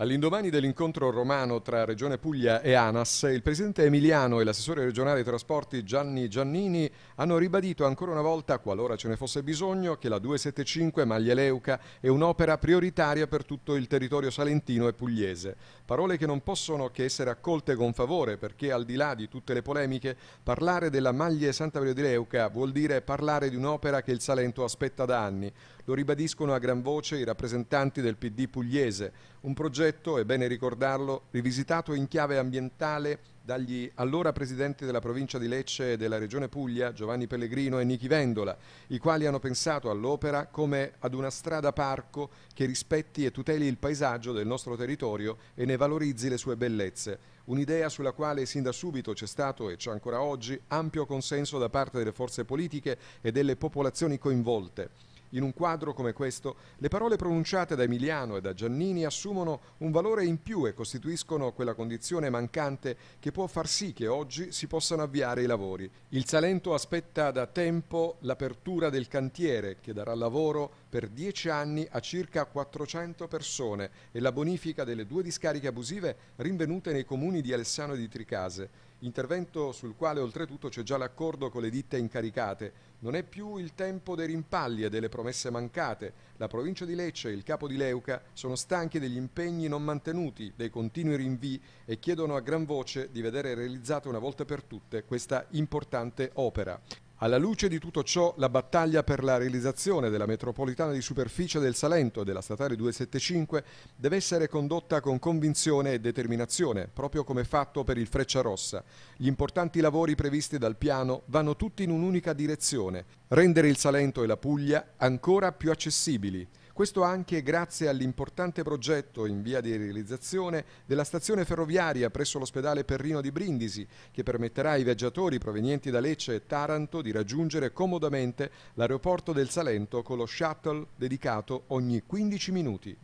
All'indomani dell'incontro romano tra Regione Puglia e ANAS, il presidente Emiliano e l'assessore regionale ai trasporti Gianni Giannini hanno ribadito ancora una volta, qualora ce ne fosse bisogno, che la 275 Maglia Leuca è un'opera prioritaria per tutto il territorio salentino e pugliese. Parole che non possono che essere accolte con favore perché al di là di tutte le polemiche, parlare della maglia Santa Maria di Leuca vuol dire parlare di un'opera che il Salento aspetta da anni. Lo ribadiscono a gran voce i rappresentanti del PD pugliese, un progetto, è bene ricordarlo, rivisitato in chiave ambientale dagli allora presidenti della provincia di Lecce e della regione Puglia, Giovanni Pellegrino e Nichi Vendola, i quali hanno pensato all'opera come ad una strada parco che rispetti e tuteli il paesaggio del nostro territorio e ne valorizzi le sue bellezze. Un'idea sulla quale sin da subito c'è stato e c'è ancora oggi ampio consenso da parte delle forze politiche e delle popolazioni coinvolte. In un quadro come questo, le parole pronunciate da Emiliano e da Giannini assumono un valore in più e costituiscono quella condizione mancante che può far sì che oggi si possano avviare i lavori. Il Salento aspetta da tempo l'apertura del cantiere che darà lavoro per 10 anni a circa 400 persone e la bonifica delle due discariche abusive rinvenute nei comuni di Alessano e di Tricase. Intervento sul quale oltretutto c'è già l'accordo con le ditte incaricate. Non è più il tempo dei rimpalli e delle promesse mancate. La provincia di Lecce e il capo di Leuca sono stanchi degli impegni non mantenuti, dei continui rinvii e chiedono a gran voce di vedere realizzata una volta per tutte questa importante opera. Alla luce di tutto ciò, la battaglia per la realizzazione della metropolitana di superficie del Salento e della statale 275 deve essere condotta con convinzione e determinazione, proprio come fatto per il Frecciarossa. Gli importanti lavori previsti dal piano vanno tutti in un'unica direzione, rendere il Salento e la Puglia ancora più accessibili questo anche grazie all'importante progetto in via di realizzazione della stazione ferroviaria presso l'ospedale Perrino di Brindisi, che permetterà ai viaggiatori provenienti da Lecce e Taranto di raggiungere comodamente l'aeroporto del Salento con lo shuttle dedicato ogni 15 minuti.